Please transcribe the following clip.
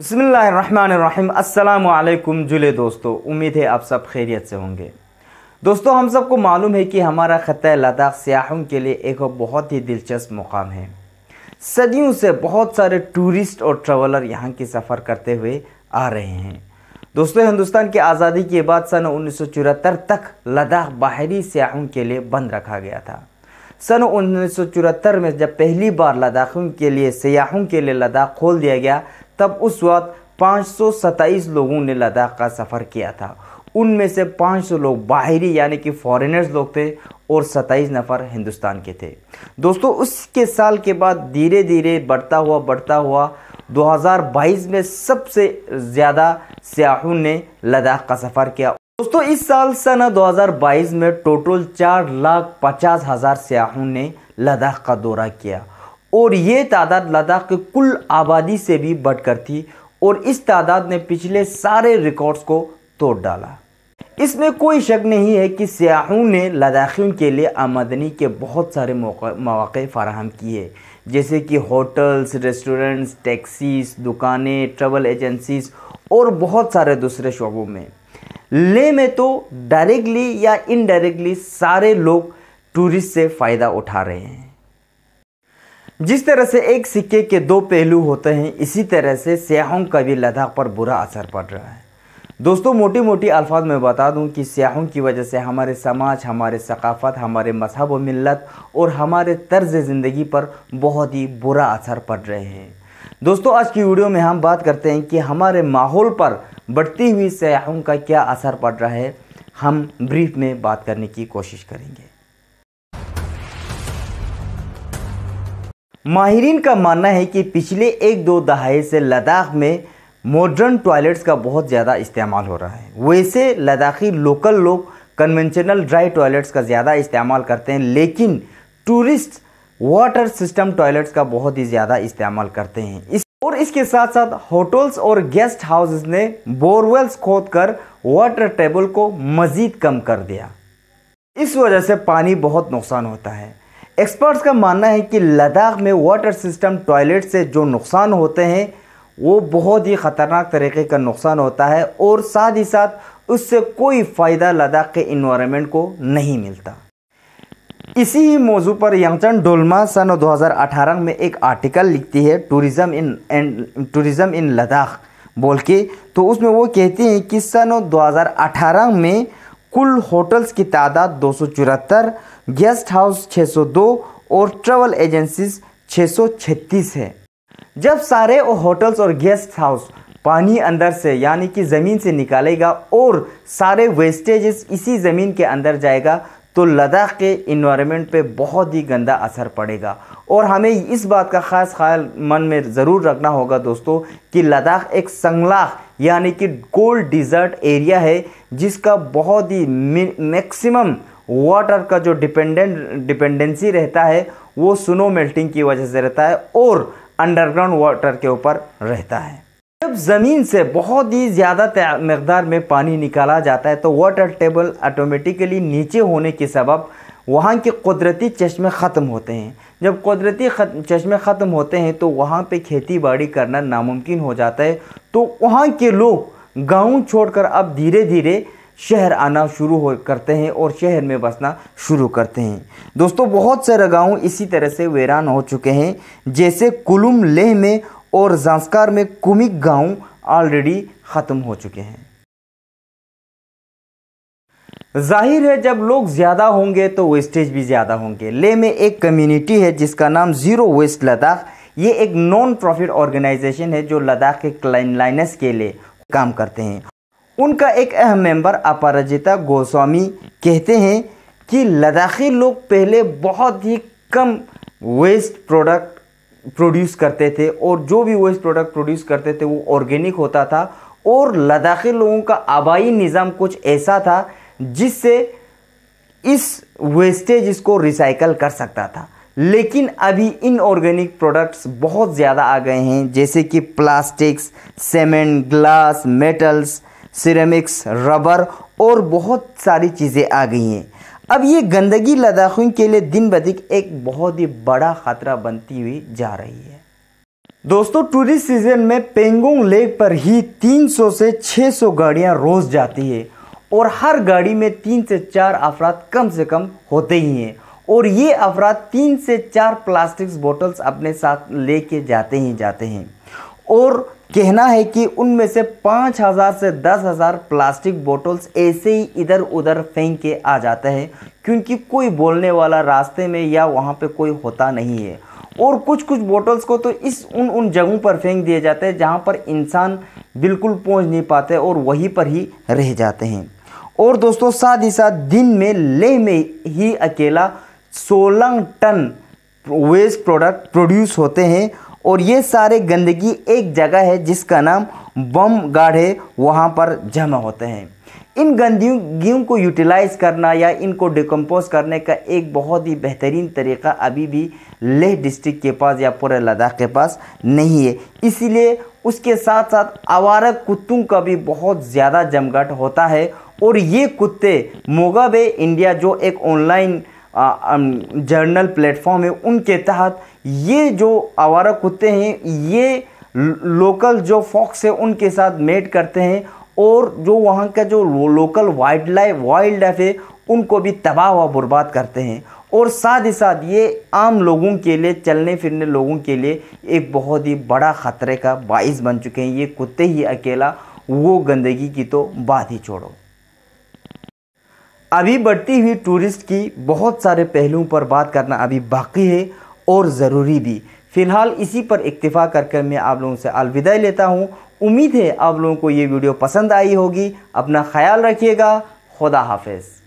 बसमीम् अल्लाम जुले दोस्तों उम्मीद है आप सब खैरियत से होंगे दोस्तों हम सबको मालूम है कि हमारा ख़त लद्दाख सयाहों के लिए एक बहुत ही दिलचस्प मुकाम है सदियों से बहुत सारे टूरिस्ट और ट्रैवलर यहाँ की सफ़र करते हुए आ रहे हैं दोस्तों हिंदुस्तान की आज़ादी के बाद सन उन्नीस तक लद्दाख बाहरी सयाहों के लिए बंद रखा गया था सन उन्नीस में जब पहली बार लद्दाखों के लिए सयाहों के लिए लद्दाख खोल दिया गया तब उस वक्त 527 लोगों ने लद्दाख का सफ़र किया था उनमें से 500 लोग बाहरी यानी कि फॉरेनर्स लोग थे और 27 नफर हिंदुस्तान के थे दोस्तों उसके साल के बाद धीरे धीरे बढ़ता हुआ बढ़ता हुआ 2022 में सबसे ज़्यादा सयाहों ने लद्दाख का सफ़र किया दोस्तों इस साल सन 2022 में टोटल चार लाख पचास हज़ार सयाहों ने लद्दाख का दौरा किया और ये तादाद लद्दाख के कुल आबादी से भी बढ़कर थी और इस तादाद ने पिछले सारे रिकॉर्ड्स को तोड़ डाला इसमें कोई शक नहीं है कि सयाहों ने लद्दाखियों के लिए आमदनी के बहुत सारे मौक़े फ़राहम किए जैसे कि होटल्स रेस्टोरेंट्स टैक्सीस दुकानें ट्रेवल एजेंसीज और बहुत सारे दूसरे शोबों में ले में तो डायरेक्टली या इनडायरेक्टली सारे लोग टूरिस्ट से फ़ायदा उठा रहे हैं जिस तरह से एक सिक्के के दो पहलू होते हैं इसी तरह से सयाहों का भी लद्दाख पर बुरा असर पड़ रहा है दोस्तों मोटी मोटी अल्फाज में बता दूं कि सयाहों की वजह से हमारे समाज हमारे सकाफ़त हमारे मजहब व मिलत और हमारे तर्ज ज़िंदगी पर बहुत ही बुरा असर पड़ रहे हैं दोस्तों आज की वीडियो में हम बात करते हैं कि हमारे माहौल पर बढ़ती हुई सयाहों का क्या असर पड़ रहा है हम ब्रीफ में बात करने की कोशिश करेंगे माहरीन का मानना है कि पिछले एक दो दहाई से लद्दाख में मॉडर्न टॉयलेट्स का बहुत ज़्यादा इस्तेमाल हो रहा है वैसे लद्दाखी लोकल लोग कन्वेंशनल ड्राई टॉयलेट्स का ज़्यादा इस्तेमाल करते हैं लेकिन टूरिस्ट वाटर सिस्टम टॉयलेट्स का बहुत ही ज़्यादा इस्तेमाल करते हैं इस और इसके साथ साथ होटल्स और गेस्ट हाउसेस ने बोरवेल्स खोद कर वाटर टेबल को मज़ीद कम कर दिया इस वजह से पानी बहुत नुकसान होता है एक्सपर्ट्स का मानना है कि लद्दाख में वाटर सिस्टम टॉयलेट से जो नुकसान होते हैं वो बहुत ही ख़तरनाक तरीके का नुकसान होता है और साथ ही साथ उससे कोई फ़ायदा लद्दाख के इन्वामेंट को नहीं मिलता इसी ही मौजू पर यंगचंद डोलमा सन 2018 में एक आर्टिकल लिखती है tourism in and tourism in Ladakh बोल के तो उसमें वो कहती हैं कि सन 2018 में कुल होटल्स की तादाद दो गेस्ट हाउस 602 और ट्रेवल एजेंसीज 636 है जब सारे होटल्स और गेस्ट हाउस पानी अंदर से यानी कि ज़मीन से निकालेगा और सारे वेस्टेजेस इसी ज़मीन के अंदर जाएगा तो लद्दाख के इन्वायरमेंट पे बहुत ही गंदा असर पड़ेगा और हमें इस बात का ख़ास ख्याल मन में ज़रूर रखना होगा दोस्तों कि लद्दाख एक संगलाख यानी कि गोल्ड डिज़र्ट एरिया है जिसका बहुत ही मैक्सिमम वाटर का जो डिपेंडेंट डिपेंडेंसी रहता है वो स्नो मेल्टिंग की वजह से रहता है और अंडरग्राउंड वाटर के ऊपर रहता है जब ज़मीन से बहुत ही ज़्यादा मकदार में पानी निकाला जाता है तो वाटर टेबल ऑटोमेटिकली नीचे होने के सबब वहाँ के कुदरती चश्मे ख़त्म होते हैं जब कुदरती चश्मे ख़त्म होते हैं तो वहाँ पे खेती बाड़ी करना नामुमकिन हो जाता है तो वहाँ के लोग गांव छोड़कर अब धीरे धीरे शहर आना शुरू हो करते हैं और शहर में बसना शुरू करते हैं दोस्तों बहुत से गाँव इसी तरह से वीरान हो चुके हैं जैसे कुलुम लेह में और जांस्कार में कुमिक गांव ऑलरेडी ख़त्म हो चुके हैं जाहिर है जब लोग ज़्यादा होंगे तो वेस्टेज भी ज़्यादा होंगे ले में एक कम्युनिटी है जिसका नाम ज़ीरो वेस्ट लद्दाख ये एक नॉन प्रॉफिट ऑर्गेनाइजेशन है जो लद्दाख के क्लाइनलाइनस के लिए काम करते हैं उनका एक अहम मेंबर अपराजिता गोस्वामी कहते हैं कि लद्दाखी लोग पहले बहुत ही कम वेस्ट प्रोडक्ट प्रोड्यूस करते थे और जो भी वेस्ट प्रोडक्ट प्रोड्यूस करते थे वो ऑर्गेनिक होता था और लद्दाखी लोगों का आबाई निज़ाम कुछ ऐसा था जिससे इस वेस्टेज इसको रिसाइकल कर सकता था लेकिन अभी इन ऑर्गेनिक प्रोडक्ट्स बहुत ज़्यादा आ गए हैं जैसे कि plastics cement glass metals ceramics rubber और बहुत सारी चीज़ें आ गई हैं अब ये गंदगी लद्दाखियों के लिए दिन ब दिन एक बहुत ही बड़ा ख़तरा बनती हुई जा रही है दोस्तों टूरिस्ट सीजन में पेंगोंग लेक पर ही 300 से 600 गाड़ियाँ रोज़ जाती है और हर गाड़ी में तीन से चार अफराद कम से कम होते ही हैं और ये अफराद तीन से चार प्लास्टिक बोटल्स अपने साथ लेके जाते ही जाते हैं और कहना है कि उनमें से पाँच हज़ार से दस हज़ार प्लास्टिक बोटल्स ऐसे ही इधर उधर फेंक के आ जाते हैं क्योंकि कोई बोलने वाला रास्ते में या वहाँ पे कोई होता नहीं है और कुछ कुछ बोटल्स को तो इस उन उन जगहों पर फेंक दिए जाते हैं जहाँ पर इंसान बिल्कुल पहुँच नहीं पाते और वहीं पर ही रह जाते हैं और दोस्तों साथ ही साथ दिन में लेह में ही अकेला सोलह टन वेस्ट प्रोडक्ट प्रोड्यूस होते हैं और ये सारे गंदगी एक जगह है जिसका नाम बम गाढ़े वहाँ पर जमा होते हैं इन गंदगियों को यूटिलाइज़ करना या इनको डिकम्पोज करने का एक बहुत ही बेहतरीन तरीका अभी भी लेह डिस्ट्रिक्ट के पास या पूरे लद्दाख के पास नहीं है इसीलिए उसके साथ साथ आवारा कुत्तों का भी बहुत ज़्यादा जमघट होता है और ये कुत्ते बे इंडिया जो एक ऑनलाइन जर्नल प्लेटफॉर्म है उनके तहत ये जो आवारा कुत्ते हैं ये लोकल जो फॉक्स है उनके साथ मेट करते हैं और जो वहाँ का जो local wildlife wildlife है उनको भी तबाह व बर्बाद करते हैं और साथ ही साथ ये आम लोगों के लिए चलने फिरने लोगों के लिए एक बहुत ही बड़ा ख़तरे का बाइस बन चुके हैं ये कुत्ते ही अकेला वो गंदगी की तो बात ही छोड़ो अभी बढ़ती हुई टूरिस्ट की बहुत सारे पहलुओं पर बात करना अभी बाकी है और ज़रूरी भी फ़िलहाल इसी पर इक्तफ़ा करके मैं आप लोगों से अलविदा लेता हूँ उम्मीद है आप लोगों को ये वीडियो पसंद आई होगी अपना ख्याल रखिएगा खुदा हाफिज़